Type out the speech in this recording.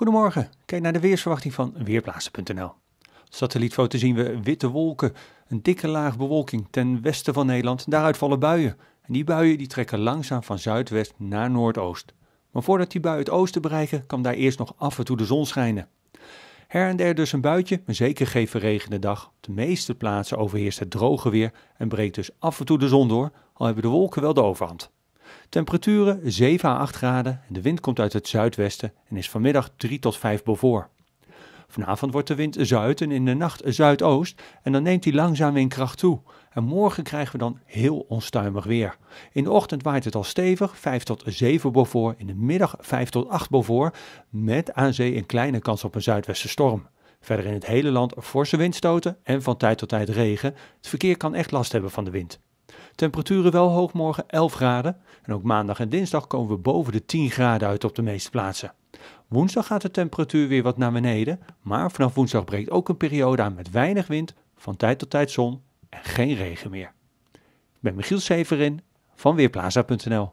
Goedemorgen, kijk naar de weersverwachting van Weerplaatsen.nl. Satellietfoto zien we witte wolken, een dikke laag bewolking ten westen van Nederland. Daaruit vallen buien. En die buien die trekken langzaam van zuidwest naar noordoost. Maar voordat die buien het oosten bereiken, kan daar eerst nog af en toe de zon schijnen. Her en der dus een buitje, maar zeker geen verregende dag. Op de meeste plaatsen overheerst het droge weer en breekt dus af en toe de zon door, al hebben de wolken wel de overhand. Temperaturen 7 à 8 graden. De wind komt uit het zuidwesten en is vanmiddag 3 tot 5 bovoor. Vanavond wordt de wind zuid en in de nacht zuidoost en dan neemt hij langzaam in kracht toe. En morgen krijgen we dan heel onstuimig weer. In de ochtend waait het al stevig, 5 tot 7 bovoor, in de middag 5 tot 8 bovoor, met aan zee een kleine kans op een zuidwestenstorm. Verder in het hele land forse windstoten en van tijd tot tijd regen. Het verkeer kan echt last hebben van de wind. Temperaturen wel hoog morgen 11 graden. En ook maandag en dinsdag komen we boven de 10 graden uit op de meeste plaatsen. Woensdag gaat de temperatuur weer wat naar beneden, maar vanaf woensdag breekt ook een periode aan met weinig wind, van tijd tot tijd zon en geen regen meer. Ik ben Michiel Severin van Weerplaza.nl